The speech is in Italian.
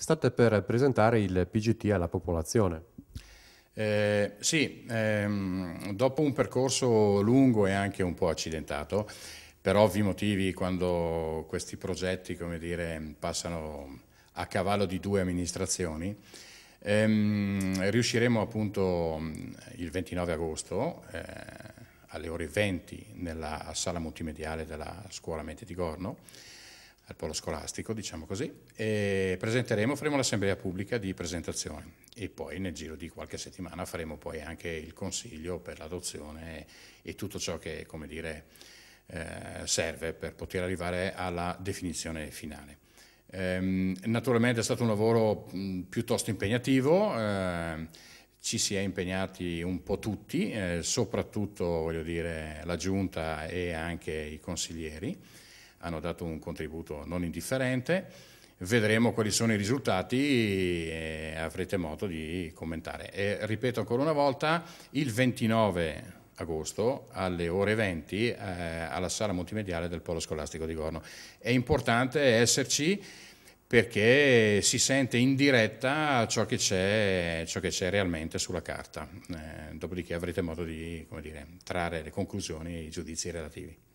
state per presentare il PGT alla popolazione. Eh, sì, ehm, dopo un percorso lungo e anche un po' accidentato, per ovvi motivi quando questi progetti dire, passano a cavallo di due amministrazioni, ehm, riusciremo appunto mm, il 29 agosto eh, alle ore 20 nella sala multimediale della scuola Mente di Gorno al polo scolastico, diciamo così, e presenteremo, faremo l'assemblea pubblica di presentazione e poi nel giro di qualche settimana faremo poi anche il consiglio per l'adozione e tutto ciò che, come dire, eh, serve per poter arrivare alla definizione finale. Ehm, naturalmente è stato un lavoro mh, piuttosto impegnativo, eh, ci si è impegnati un po' tutti, eh, soprattutto voglio dire, la Giunta e anche i consiglieri hanno dato un contributo non indifferente. Vedremo quali sono i risultati e avrete modo di commentare. E ripeto ancora una volta, il 29 agosto alle ore 20 eh, alla sala multimediale del Polo Scolastico di Gorno. È importante esserci perché si sente in diretta ciò che c'è, realmente sulla carta. Eh, dopodiché avrete modo di dire, trarre le conclusioni e i giudizi relativi.